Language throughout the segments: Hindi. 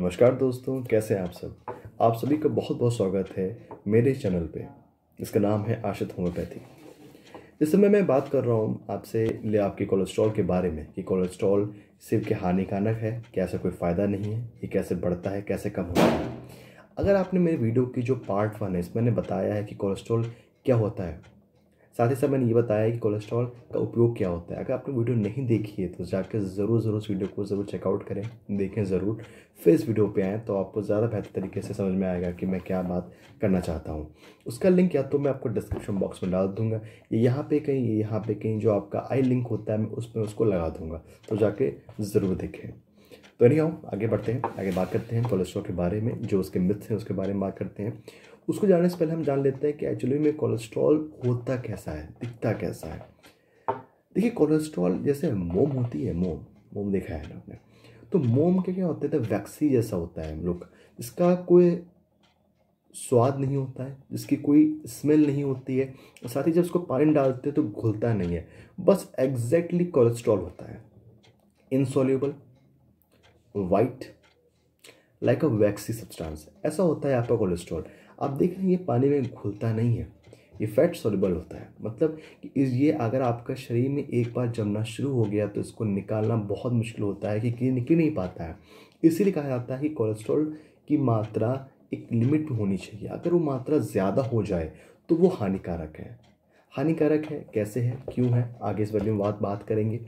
नमस्कार दोस्तों कैसे हैं आप सब आप सभी का बहुत बहुत स्वागत है मेरे चैनल पे इसका नाम है आशित होम्योपैथी इस समय मैं बात कर रहा हूँ आपसे ले आपके कोलेस्ट्रॉल के बारे में कि कोलेस्ट्रॉल सिर्फ के हानिकारक है कैसे कोई फ़ायदा नहीं है ये कैसे बढ़ता है कैसे कम होता है अगर आपने मेरे वीडियो की जो पार्ट वन है इसमें मैंने बताया है कि कोलेस्ट्रॉल क्या होता है साथ ही साथ मैंने ये बताया कि कोलेस्ट्रॉल का उपयोग क्या होता है अगर आपने वीडियो नहीं देखी है तो जाकर ज़रूर ज़रूर उस वीडियो को ज़रूर चेकआउट करें देखें ज़रूर फिर इस वीडियो पे आएँ तो आपको ज़्यादा बेहतर तरीके से समझ में आएगा कि मैं क्या बात करना चाहता हूँ उसका लिंक या तो मैं आपको डिस्क्रिप्शन बॉक्स में डाल दूँगा ये यहाँ पर कहीं यहाँ पर कहीं जो आपका आई लिंक होता है मैं उस पर उसको लगा दूँगा तो जाके ज़रूर देखें तो नहीं आओ आगे बढ़ते हैं आगे बात करते हैं कोलेस्ट्रॉल के बारे में जो उसके मिथ्स हैं उसके बारे में बात करते हैं उसको जानने से पहले हम जान लेते हैं कि एक्चुअली में कोलेस्ट्रॉल होता कैसा है दिखता कैसा है देखिए कोलेस्ट्रॉल जैसे मोम होती है मोम मोम देखा है ना आपने तो मोम के क्या होते थे वैक्सी जैसा होता है लोग इसका कोई स्वाद नहीं होता है जिसकी कोई स्मेल नहीं होती है और साथ ही जब उसको पानी डालते हैं तो घुलता नहीं है बस एग्जैक्टली कोलेस्ट्रॉल होता है insoluble white like a waxy substance ऐसा होता है आपका कोलेस्ट्रॉल आप देख ये पानी में घुलता नहीं है ये फैट सोलबल होता है मतलब कि इस ये अगर आपका शरीर में एक बार जमना शुरू हो गया तो इसको निकालना बहुत मुश्किल होता है कि निकल नहीं पाता है इसीलिए कहा जाता है कि कोलेस्ट्रॉल की मात्रा एक लिमिट में होनी चाहिए अगर वो मात्रा ज़्यादा हो जाए तो वो हानिकारक है हानिकारक है कैसे है क्यों है आगे इस बारे में बात बात करेंगे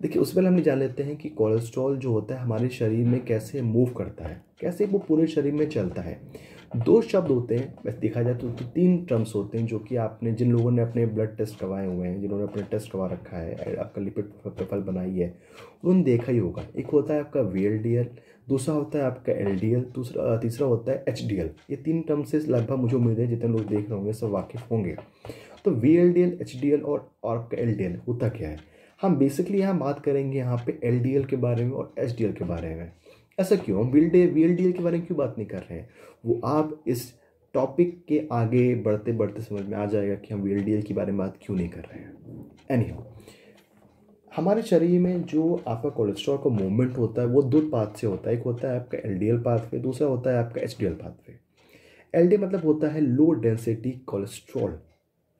देखिए उस पर हम ये जान लेते हैं कि कोलेस्ट्रॉल जो होता है हमारे शरीर में कैसे मूव करता है कैसे वो पूरे शरीर में चलता है दो शब्द होते हैं बस देखा जाए तो, तो तीन टर्म्स होते हैं जो कि आपने जिन लोगों ने अपने ब्लड टेस्ट करवाए हुए हैं जिन्होंने अपने टेस्ट करवा रखा है आपका लिपिड प्रोफाइल बनाई है उन्होंने देखा ही होगा एक होता है आपका वी दूसरा होता है आपका एल दूसरा तीसरा होता है एच ये तीन टर्म से लगभग मुझे उम्मीद है जितने लोग देख रहे होंगे सब वाकिफ़ होंगे तो V L D L H D L और आपका एल डी एल होता क्या है हम बेसिकली यहाँ बात करेंगे यहाँ पे एल के बारे में और एच के बारे में ऐसा क्यों वी एल के बारे में क्यों बात नहीं कर रहे हैं वो आप इस टॉपिक के आगे बढ़ते बढ़ते समझ में आ जाएगा कि हम वी के बारे में बात क्यों नहीं कर रहे हैं एनी हमारे शरीर में जो आपका कोलेस्ट्रॉल का मूवमेंट होता है वो दो पाथ से होता है एक होता है आपका एल डी एल पाथवे दूसरा होता है आपका H D L pathway L D मतलब होता है low density cholesterol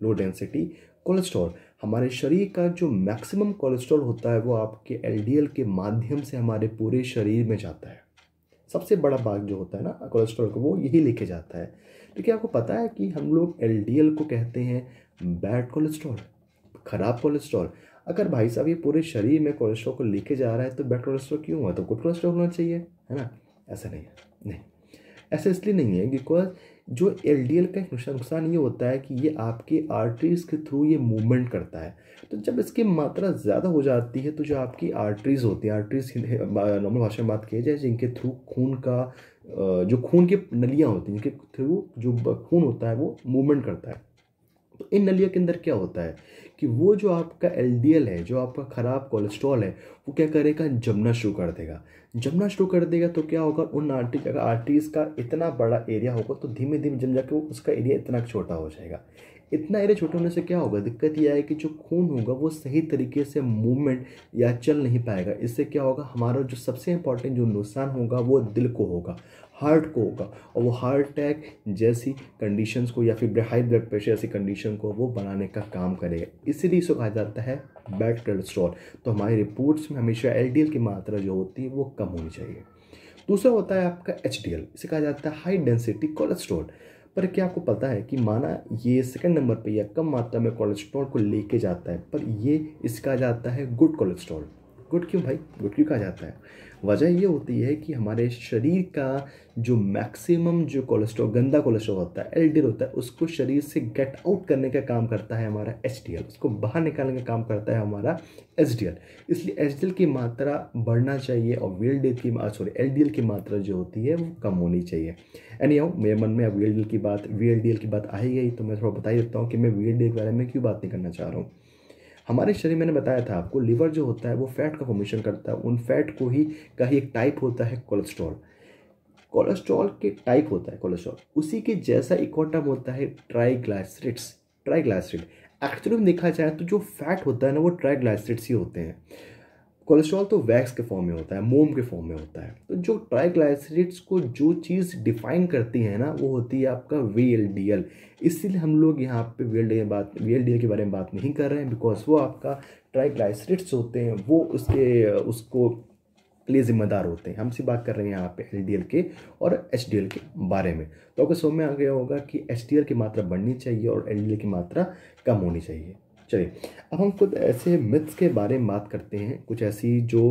low density cholesterol हमारे शरीर का जो मैक्सिमम कोलेस्ट्रॉल होता है वो आपके एलडीएल के माध्यम से हमारे पूरे शरीर में जाता है सबसे बड़ा भाग जो होता है ना कोलेस्ट्रॉल का वो यही लेके जाता है तो क्या आपको पता है कि हम लोग एलडीएल को कहते हैं बैड कोलेस्ट्रॉल ख़राब कोलेस्ट्रॉल अगर भाई साहब ये पूरे शरीर में कोलेस्ट्रॉल को लेके जा रहा है तो बैड कोलेस्ट्रॉल क्यों हुआ तो गुड कोलेस्ट्रॉल होना चाहिए है ना ऐसा नहीं है नहीं ऐसा इसलिए नहीं है बिकॉज जो एल का एक नुकसान ये होता है कि ये आपके आर्टरीज़ के थ्रू ये मूवमेंट करता है तो जब इसकी मात्रा ज़्यादा हो जाती है तो जो आपकी आर्टरीज़ होती है आर्टरीज़ नॉर्मल भाषा में बात की जाए जिनके थ्रू खून का जो खून की नलियाँ होती हैं जिनके थ्रू जो खून होता है वो मूवमेंट करता है तो इन नलियों के अंदर क्या होता है कि वो जो आपका एल है जो आपका ख़राब कोलेस्ट्रॉल है वो क्या करेगा जमना शुरू कर देगा जमना शुरू कर देगा तो क्या होगा उन आर्टी अगर आर्टीज का इतना बड़ा एरिया होगा तो धीमे धीमे जम जाकर उसका एरिया इतना छोटा हो जाएगा इतना एरिया छोटे होने से क्या होगा दिक्कत यह है कि जो खून होगा वो सही तरीके से मूवमेंट या चल नहीं पाएगा इससे क्या होगा हमारा जो सबसे इंपॉर्टेंट जो नुकसान होगा वो दिल को होगा हार्ट को होगा और वो हार्ट अटैक जैसी कंडीशंस को या फिर हाई ब्लड प्रेशर जैसी कंडीशन को वो बनाने का काम करेगा इसीलिए इसको कहा जाता है बैड कोलेस्ट्रॉल तो हमारी रिपोर्ट्स में हमेशा एल की मात्रा जो होती है वो कम होनी चाहिए दूसरा होता है आपका एच इसे कहा जाता है हाई डेंसिटी कोलेस्ट्रॉल पर क्या आपको पता है कि माना ये सेकंड नंबर पे या कम मात्रा में कोलेस्ट्रॉल को लेके जाता है पर ये इसका जाता है गुड कोलेस्ट्रॉल गुड क्यों भाई गुड क्यों कहा जाता है वजह ये होती है कि हमारे शरीर का जो मैक्सिमम जो कोलेस्ट्रॉल गंदा कोलेस्ट्रॉल होता है एल होता है उसको शरीर से गेट आउट करने का काम करता है हमारा एच उसको बाहर निकालने का काम करता है हमारा एच इसलिए एच की मात्रा बढ़ना चाहिए और वीएलडीएल की सॉरी एल की मात्रा जो होती है वो कम होनी चाहिए एनी हाउ मेरे मन में अब वेल की बात वी की बात आ ही गई तो मैं थोड़ा बता ही देता हूँ कि मैं वी के बारे में क्यों बात नहीं करना चाह रहा हूँ हमारे शरीर मैंने बताया था आपको लीवर जो होता है वो फैट का फॉर्मेशन करता है उन फैट को ही का ही एक टाइप होता है कोलेस्ट्रॉल कोलेस्ट्रॉल के टाइप होता है कोलेस्ट्रॉल उसी के जैसा एक और होता है ट्राईग्लाइसरिड्स ट्राईग्लाइसरिड एक्चुअली देखा जाए तो जो फैट होता है ना वो ट्राईग्लाइसरिड्स ही होते हैं कोलेस्ट्रॉल तो वैक्स के फॉर्म में होता है मोम के फॉर्म में होता है तो जो ट्राइग्लाइसरेट्स को जो चीज़ डिफाइन करती है ना वो होती है आपका वी इसीलिए हम लोग यहाँ पे वी एल बात वी के बारे में बात नहीं कर रहे हैं बिकॉज वो आपका ट्राइग्लाइसरेट्स होते हैं वो उसके उसको लिए जिम्मेदार होते हैं हम सी बात कर रहे हैं यहाँ पे एल के और एच के बारे में तो आपको समझ में आ गया होगा कि एच की मात्रा बढ़नी चाहिए और एल की मात्रा कम होनी चाहिए चलिए अब हम कुछ ऐसे मिथ्स के बारे में बात करते हैं कुछ ऐसी जो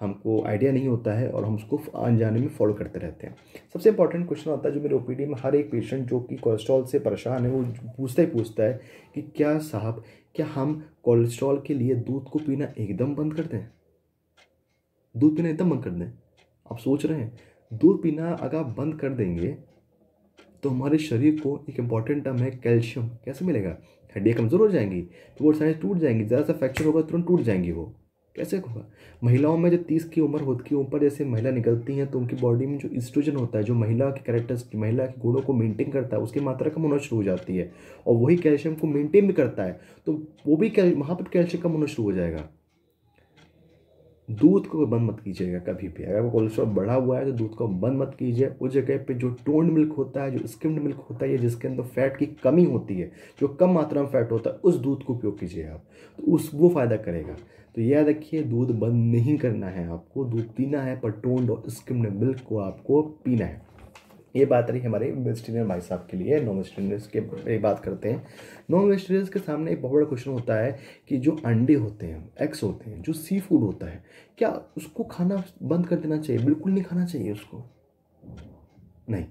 हमको आइडिया नहीं होता है और हम उसको अनजाने में फॉलो करते रहते हैं सबसे इंपॉर्टेंट क्वेश्चन होता है जो मेरे ओपीडी में हर एक पेशेंट जो कि कोलेस्ट्रॉल से परेशान है वो पूछता ही पूछता है कि क्या साहब क्या हम कोलेस्ट्रॉल के लिए दूध को पीना एकदम बंद कर दें दूध पीना एकदम बंद कर दें आप सोच रहे हैं दूध पीना अगर आप बंद कर देंगे तो हमारे शरीर को एक इम्पॉर्टेंट टर्म है कैल्शियम कैसे मिलेगा हड्डियाँ कमज़ोर हो जाएंगी तो वो साइज टूट जाएंगी ज़रा सा फ्रैक्चर होगा तुरंत टूट जाएंगी वो कैसे होगा महिलाओं में जब तीस की उम्र होती है ऊपर जैसे महिला निकलती हैं तो उनकी बॉडी में जो इस्ट्रोजन होता है जो महिला के कैरेक्टर्स महिला के गुणों को मेंटेन करता है उसकी मात्रा कम होना शुरू हो जाती है और वही कैल्शियम को मेंटेन भी करता है तो वो भी वहाँ पर कैल्शियम कम होना शुरू हो जाएगा दूध को बंद मत कीजिएगा कभी भी अगर कोलेस्ट्रॉल बढ़ा हुआ है तो दूध को बंद मत कीजिए उस जगह पे जो टोन्ड मिल्क होता है जो स्किम्ड मिल्क होता है या जिसके अंदर फैट की कमी होती है जो कम मात्रा में फैट होता है उस दूध को उपयोग कीजिए आप तो उस वो फ़ायदा करेगा तो यह रखिए दूध बंद नहीं करना है आपको दूध पीना है पर टोन्ड और स्किम्ड मिल्क को आपको पीना है ये बात रही हमारे वेजिटेरियन भाई साहब के लिए नॉन वेस्टर्नियर्स के ये बात करते हैं नॉन वेस्टर्नियर्स के सामने एक बहुत बड़ा क्वेश्चन होता है कि जो अंडे होते हैं एग्स होते हैं जो सी फूड होता है क्या उसको खाना बंद कर देना चाहिए बिल्कुल नहीं खाना चाहिए उसको नहीं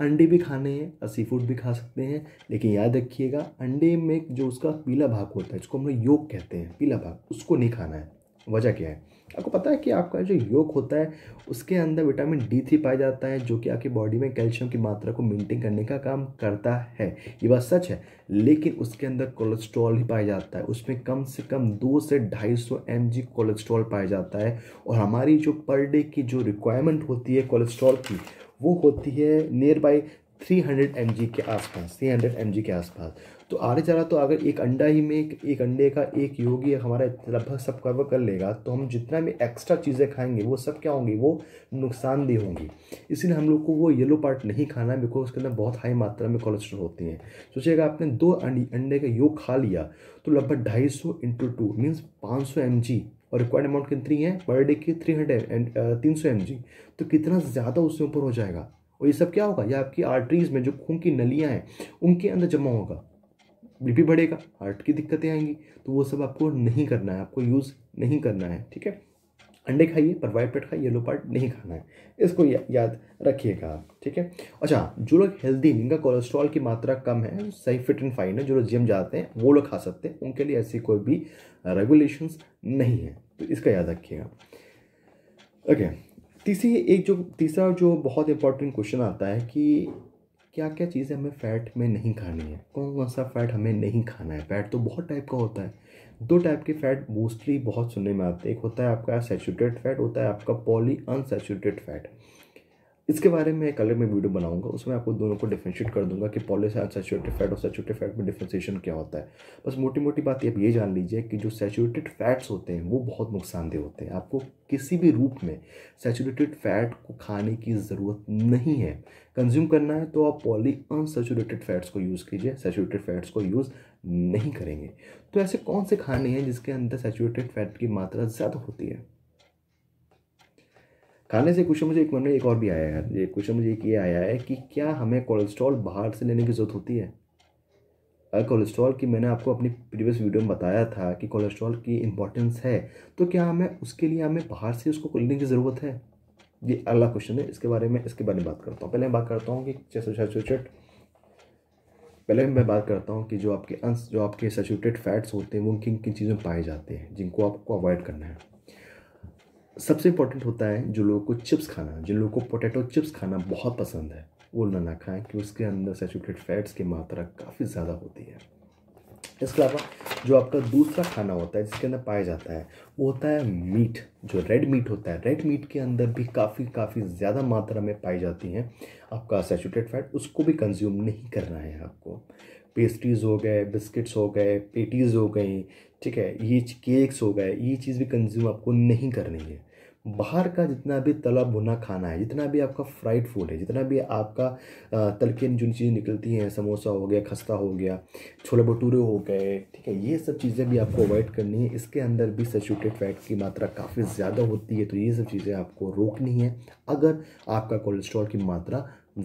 अंडे भी खाने हैं और सी फूड भी खा सकते हैं लेकिन याद रखिएगा अंडे में जो उसका पीला भाग होता है जिसको हम लोग योग कहते हैं पीला भाग उसको नहीं खाना है वजह क्या है आपको पता है कि आपका जो योग होता है उसके अंदर विटामिन डी थ्री पाया जाता है जो कि आपकी बॉडी में कैल्शियम की मात्रा को मेंटेन करने का काम करता है ये बात सच है लेकिन उसके अंदर कोलेस्ट्रॉल ही पाया जाता है उसमें कम से कम दो से ढाई सौ एम जी कोलेस्ट्रॉल पाया जाता है और हमारी जो पर डे की जो रिक्वायरमेंट होती है कोलेस्ट्रॉल की वो होती है नियर बाई 300 mg के आसपास 300 mg के आसपास तो आर चला तो अगर एक अंडा ही में एक, एक अंडे का एक योगी हमारा लगभग सब कवर कर लेगा तो हम जितना भी एक्स्ट्रा चीज़ें खाएंगे वो सब क्या होंगी वो नुकसानदेह होंगी इसीलिए हम लोग को वो येलो पार्ट नहीं खाना है बिकॉज उसके अंदर बहुत हाई मात्रा में कोलेस्ट्रॉल होती है सोचिएगा आपने दो अंडे का योग खा लिया तो लगभग ढाई सौ इंटू टू मीन्स पाँच सौ एम जी और रिक्वायर्ड अमाउंट कितनी है पर डे की थ्री हंड्रेड एंड तीन सौ एम जी तो कितना ज़्यादा उसके ऊपर हो जाएगा और ये सब क्या होगा या आपकी आर्टरीज में जो खून की नलियाँ हैं उनके अंदर जमा होगा बीपी बढ़ेगा हार्ट की दिक्कतें आएंगी तो वो सब आपको नहीं करना है आपको यूज़ नहीं करना है ठीक है अंडे खाइए पर वाइट पेट खाइए येलो पार्ट नहीं खाना है इसको या, याद रखिएगा आप ठीक है अच्छा जो लोग हेल्दी जिनका कोलेस्ट्रॉल की मात्रा कम है सही फिट एंड फाइन है जो लोग जिम जाते हैं वो लोग खा सकते हैं उनके लिए ऐसी कोई भी रेगुलेशंस नहीं है तो इसका याद रखिएगा ओके तीसरी एक जो तीसरा जो बहुत इंपॉर्टेंट क्वेश्चन आता है कि क्या क्या चीज़ें हमें फ़ैट में नहीं खानी है कौन कौन सा फ़ैट हमें नहीं खाना है फ़ैट तो बहुत टाइप का होता है दो टाइप के फ़ैट मोस्टली बहुत सुनने में आते हैं एक होता है आपका सेचूरेटेड फ़ैट होता है आपका पॉली अनसेचूरेटेड फ़ैट इसके बारे में एक अलग मैं वीडियो बनाऊंगा उसमें आपको दोनों को डिफ्रेंशिएट कर दूंगा कि पॉलिस अनसेचुरेटेड फैट और सेचुरेटेड फैट में डिफ्रेंसिएशन क्या होता है बस मोटी मोटी बात आप ये जान लीजिए कि जो सेचुरेटेड फैट्स होते हैं वो बहुत नुकसानदेह होते हैं आपको किसी भी रूप में सेचुरेटेड फैट को खाने की ज़रूरत नहीं है कंज्यूम करना है तो आप पॉली अनसेचुरेटेड फैट्स को यूज़ कीजिए सेचुरेटेड फैट्स को यूज़ नहीं करेंगे तो ऐसे कौन से खाने हैं जिसके अंदर सेचुरेटेड फैट की मात्रा ज़्यादा होती है खाने से क्वेश्चन मुझे एक मन में एक और भी आया है ये क्वेश्चन मुझे एक ये आया है कि क्या हमें कोलेस्ट्रॉल बाहर से लेने की ज़रूरत होती है अगर कोलेस्ट्रॉल की मैंने आपको अपनी प्रीवियस वीडियो में बताया था कि कोलेस्ट्रॉल की इंपॉर्टेंस है तो क्या हमें उसके लिए हमें बाहर से उसको लेने की ज़रूरत है ये अगला क्वेश्चन है इसके बारे में इसके बारे में बात करता हूँ पहले मैं बात करता हूँ कि सैचुरेटेड पहले मैं बात करता हूँ कि जो आपके अंश जो आपके सैचुरेटेड फैट्स होते हैं वो किन किन चीज़ों में पाए जाते हैं जिनको आपको अवॉइड करना है सबसे इम्पोर्टेंट होता है जो लोगों को चिप्स खाना जिन लोगों को पोटैटो चिप्स खाना बहुत पसंद है वो ना ना खाएं कि उसके अंदर सेचुरेटेड फैट्स की मात्रा काफ़ी ज़्यादा होती है इसके अलावा जो आपका दूसरा खाना होता है जिसके अंदर पाया जाता है वो होता है मीट जो रेड मीट होता है रेड मीट के अंदर भी काफ़ी काफ़ी ज़्यादा मात्रा में पाई जाती हैं आपका सेचुरेटेड फैट उसको भी कंज्यूम नहीं करना है आपको पेस्ट्रीज़ हो गए बिस्किट्स हो गए पेटीज़ हो गई ठीक है ये केक्स हो गए ये चीज़ भी कंज्यूम आपको नहीं करनी है बाहर का जितना भी तला भुना खाना है जितना भी आपका फ्राइड फूड है जितना भी आपका तलकिन जो चीज़ें निकलती हैं समोसा हो गया खस्ता हो गया छोले भटूरे हो गए ठीक है ये सब चीज़ें भी आपको अवॉइड करनी है इसके अंदर भी सचुटेड फैट की मात्रा काफ़ी ज़्यादा होती है तो ये सब चीज़ें आपको रोकनी है अगर आपका कोलेस्ट्रॉल की मात्रा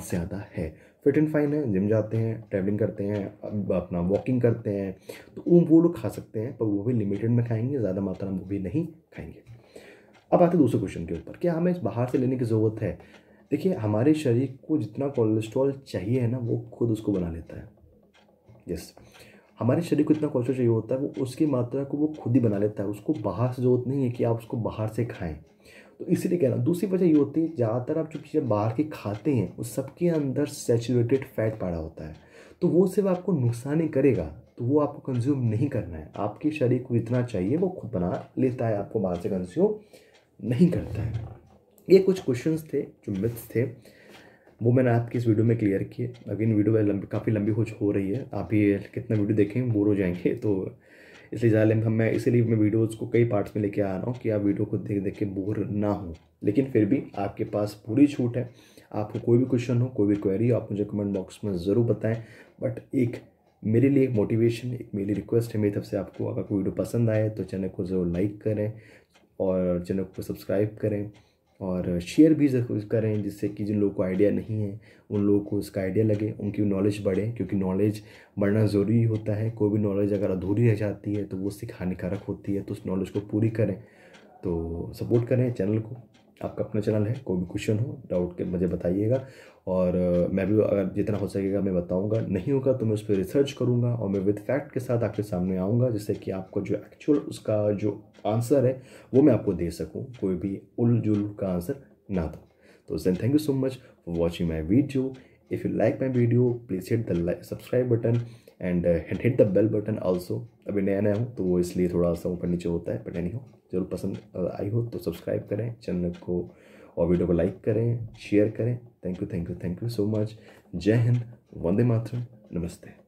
ज़्यादा है फिट एंड फाइन है जिम जाते हैं ट्रैवलिंग करते हैं अपना वॉकिंग करते हैं तो वो लोग खा सकते हैं पर वो भी लिमिटेड में खाएंगे ज़्यादा मात्रा में वो भी नहीं खाएंगे अब आते दूसरे क्वेश्चन के ऊपर क्या हमें बाहर से लेने की ज़रूरत है देखिए हमारे शरीर को जितना कोलेस्ट्रॉल चाहिए है ना वो खुद उसको बना लेता है यस हमारे शरीर को इतना कोलेस्ट्रॉल चाहिए होता है वो उसकी मात्रा को वो खुद ही बना लेता है उसको बाहर से ज़रूरत नहीं है कि आप उसको बाहर से खाएं तो इसीलिए कह रहा हूँ दूसरी वजह ये होती है ज़्यादातर आप जो चीज़ें बाहर की खाते हैं उस सबके अंदर सेचुरेटेड फैट पड़ा होता है तो वो सिर्फ आपको नुकसान ही करेगा तो वो आपको कंज्यूम नहीं करना है आपके शरीर को इतना चाहिए वो खुद बना लेता है आपको बाहर से कंज्यूम नहीं करता है ये कुछ क्वेश्चन थे जो मिथ्स थे वो मैंने आपके इस वीडियो में क्लियर किए अगेन वीडियो लंबी काफ़ी लंबी हो हो रही है आप ये कितना वीडियो देखेंगे बोर हो जाएंगे तो इसलिए ज़्यादा हम मैं इसीलिए मैं वीडियोज़ को कई पार्ट्स में लेके आ रहा हूँ कि आप वीडियो को देख देख के बोर ना हो लेकिन फिर भी आपके पास पूरी छूट है आपको कोई भी क्वेश्चन हो कोई भी क्वेरी आप मुझे कमेंट बॉक्स में ज़रूर बताएं बट एक मेरे लिए एक मोटिवेशन एक मेरी रिक्वेस्ट है मेरी तरफ से आपको अगर कोई वीडियो पसंद आए तो चैनल को ज़रूर लाइक करें और चैनल को सब्सक्राइब करें और शेयर भी ज़रूर करें जिससे कि जिन लोगों को आइडिया नहीं है उन लोगों को उसका आइडिया लगे उनकी नॉलेज बढ़े क्योंकि नॉलेज बढ़ना ज़रूरी होता है कोई भी नॉलेज अगर अधूरी रह जाती है तो वो सिख हानिकारक होती है तो उस नॉलेज को पूरी करें तो सपोर्ट करें चैनल को आपका अपना चैनल है कोई भी क्वेश्चन हो डाउट के मुझे बताइएगा और मैं भी अगर जितना हो सकेगा मैं बताऊंगा नहीं होगा तो मैं उस पर रिसर्च करूंगा और मैं विद फैक्ट के साथ आपके सामने आऊंगा जिससे कि आपको जो एक्चुअल उसका जो आंसर है वो मैं आपको दे सकूँ कोई भी उल जुल का आंसर ना दो तो सैन thank you so much for watching my video if you like my video please hit the like subscribe button and hit hit the bell button also अभी नया नया हूँ तो वो इसलिए थोड़ा सा ऊपर नीचे होता है बट एनी हो जरूर पसंद आई हो तो सब्सक्राइब करें चैनल को और वीडियो को लाइक करें शेयर करें thank you thank you thank you so much जय हिंद वंदे मातरम नमस्ते